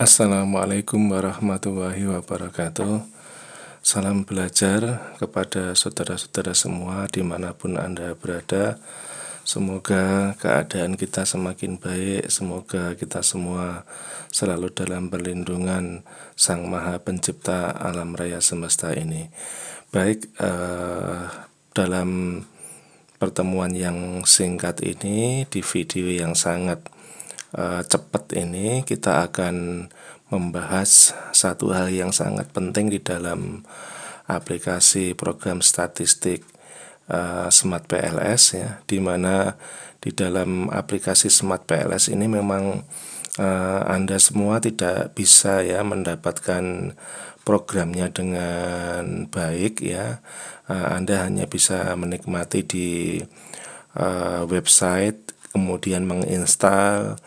Assalamualaikum warahmatullahi wabarakatuh. Salam belajar kepada saudara-saudara semua dimanapun Anda berada. Semoga keadaan kita semakin baik. Semoga kita semua selalu dalam perlindungan Sang Maha Pencipta alam raya semesta ini. Baik, eh, dalam pertemuan yang singkat ini, di video yang sangat Eh, cepat ini kita akan membahas satu hal yang sangat penting di dalam aplikasi program statistik eh, Smart PLS ya, di mana di dalam aplikasi Smart PLS ini memang eh, Anda semua tidak bisa ya mendapatkan programnya dengan baik ya. Anda hanya bisa menikmati di website kemudian menginstal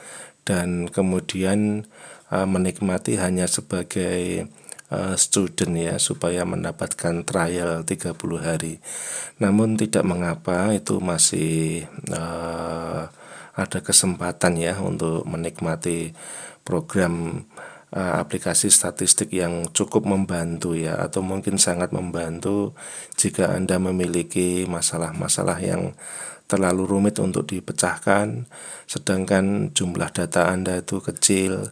dan kemudian uh, menikmati hanya sebagai uh, student ya supaya mendapatkan trial 30 hari. Namun tidak mengapa itu masih uh, ada kesempatan ya untuk menikmati program Eh, aplikasi statistik yang cukup membantu ya atau mungkin sangat membantu jika Anda memiliki masalah-masalah yang terlalu rumit untuk dipecahkan sedangkan jumlah data Anda itu kecil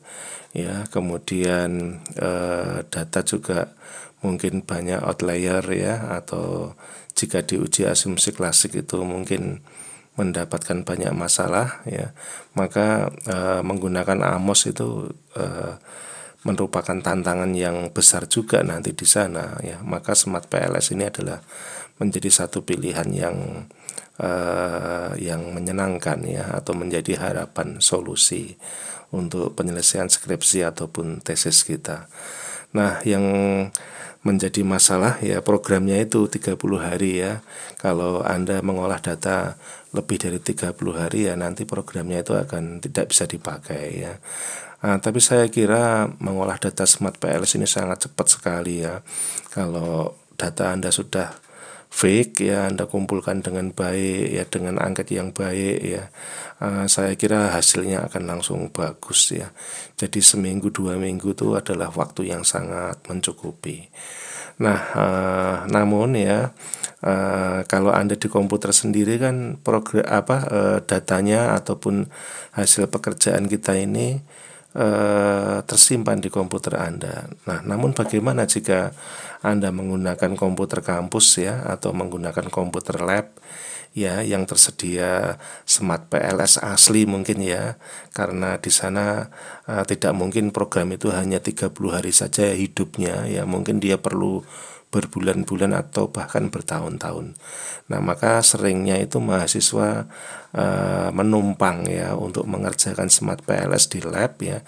ya kemudian eh, data juga mungkin banyak outlier ya atau jika diuji asumsi klasik itu mungkin mendapatkan banyak masalah ya maka e, menggunakan Amos itu e, merupakan tantangan yang besar juga nanti di sana ya maka smart PLS ini adalah menjadi satu pilihan yang e, yang menyenangkan ya atau menjadi harapan solusi untuk penyelesaian skripsi ataupun tesis kita. Nah, yang menjadi masalah ya programnya itu 30 hari ya. Kalau Anda mengolah data lebih dari 30 hari ya nanti programnya itu akan tidak bisa dipakai ya. Nah, tapi saya kira mengolah data Smart PLS ini sangat cepat sekali ya. Kalau data Anda sudah fake ya Anda kumpulkan dengan baik ya dengan angket yang baik ya uh, saya kira hasilnya akan langsung bagus ya jadi seminggu dua minggu itu adalah waktu yang sangat mencukupi nah uh, namun ya Uh, kalau anda di komputer sendiri kan program apa uh, datanya ataupun hasil pekerjaan kita ini Eh, tersimpan di komputer Anda. Nah, namun bagaimana jika Anda menggunakan komputer kampus ya atau menggunakan komputer lab ya yang tersedia smart PLS asli mungkin ya karena di sana uh, tidak mungkin program itu hanya 30 hari saja hidupnya ya mungkin dia perlu berbulan-bulan atau bahkan bertahun-tahun. Nah, maka seringnya itu mahasiswa uh, menumpang ya untuk mengerjakan smart PLS di lab ya.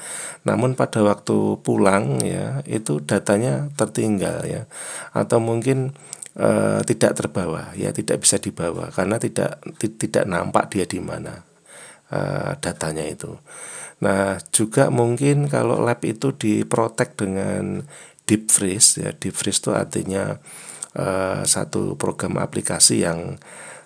Namun pada waktu pulang ya itu datanya tertinggal ya. Atau mungkin e, tidak terbawa ya tidak bisa dibawa karena tidak tidak nampak dia di mana e, datanya itu nah juga mungkin kalau lab itu diprotek dengan deep freeze ya deep freeze itu artinya e, satu program aplikasi yang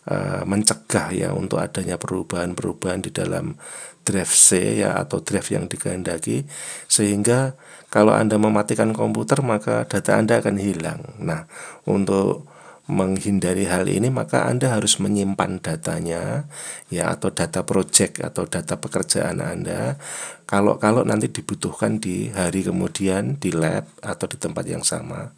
Eh, mencegah ya untuk adanya perubahan-perubahan di dalam drive C ya atau drive yang dikehendaki sehingga kalau Anda mematikan komputer maka data Anda akan hilang. Nah, untuk menghindari hal ini maka Anda harus menyimpan datanya ya atau data project atau data pekerjaan Anda kalau kalau nanti dibutuhkan di hari kemudian di lab atau di tempat yang sama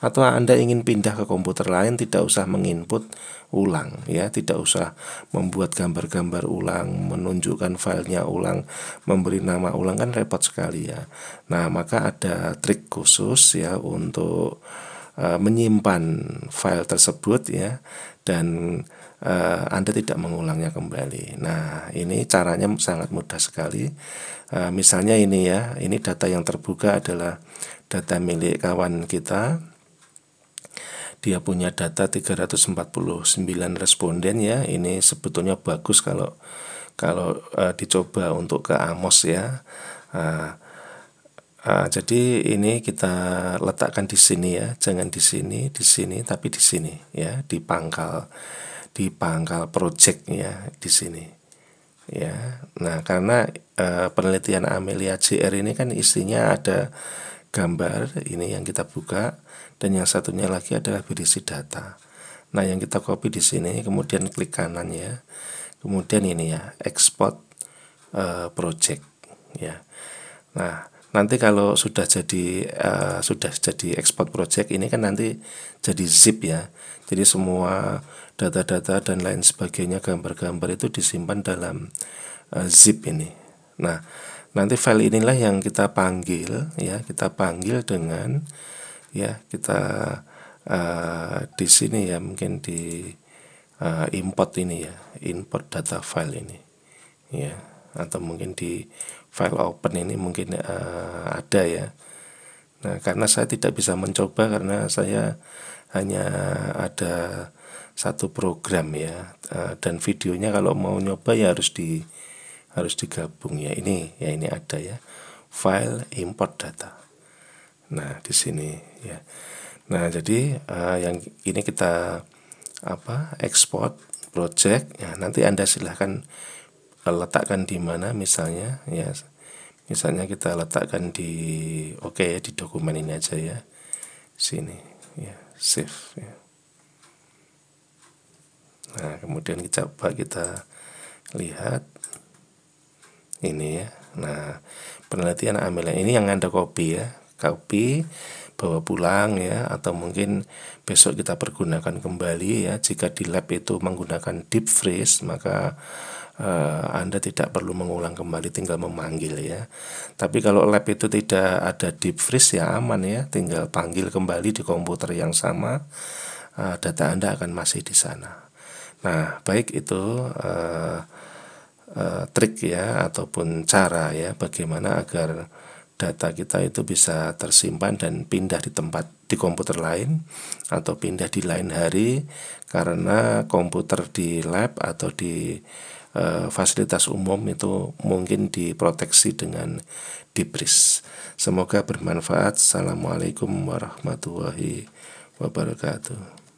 atau Anda ingin pindah ke komputer lain tidak usah menginput ulang ya, tidak usah membuat gambar-gambar ulang, menunjukkan filenya ulang, memberi nama ulang kan repot sekali ya. Nah, maka ada trik khusus ya untuk uh, menyimpan file tersebut ya dan uh, Anda tidak mengulangnya kembali. Nah, ini caranya sangat mudah sekali. Uh, misalnya ini ya, ini data yang terbuka adalah data milik kawan kita dia punya data 349 responden ya ini sebetulnya bagus kalau kalau uh, dicoba untuk ke Amos ya uh, uh, jadi ini kita letakkan di sini ya jangan di sini di sini tapi di sini ya di pangkal di pangkal project di sini ya nah karena uh, penelitian Amelia JR ini kan isinya ada gambar ini yang kita buka dan yang satunya lagi adalah berisi data. Nah, yang kita copy di sini kemudian klik kanan ya. Kemudian ini ya, export uh, project ya. Nah, nanti kalau sudah jadi uh, sudah jadi export project ini kan nanti jadi zip ya. Jadi semua data-data dan lain sebagainya gambar-gambar itu disimpan dalam uh, zip ini. Nah, nanti file inilah yang kita panggil ya kita panggil dengan ya kita uh, di sini ya mungkin di uh, import ini ya import data file ini ya atau mungkin di file open ini mungkin uh, ada ya nah karena saya tidak bisa mencoba karena saya hanya ada satu program ya uh, dan videonya kalau mau nyoba ya harus di harus digabung ya ini ya ini ada ya file import data nah di sini ya nah jadi uh, yang ini kita apa export project ya nanti anda silahkan letakkan di mana misalnya ya misalnya kita letakkan di oke okay, ya, di dokumen ini aja ya sini ya save ya. nah kemudian kita coba kita lihat ini ya. Nah, penelitian amelia ini yang Anda copy ya, copy bawa pulang ya atau mungkin besok kita pergunakan kembali ya jika di lab itu menggunakan deep freeze maka uh, Anda tidak perlu mengulang kembali tinggal memanggil ya tapi kalau lab itu tidak ada deep freeze ya aman ya tinggal panggil kembali di komputer yang sama uh, data Anda akan masih di sana nah baik itu uh, uh, trik ya ataupun cara ya bagaimana agar data kita itu bisa tersimpan dan pindah di tempat di komputer lain atau pindah di lain hari karena komputer di lab atau di e, fasilitas umum itu mungkin diproteksi dengan debris. Semoga bermanfaat. Assalamualaikum warahmatullahi wabarakatuh.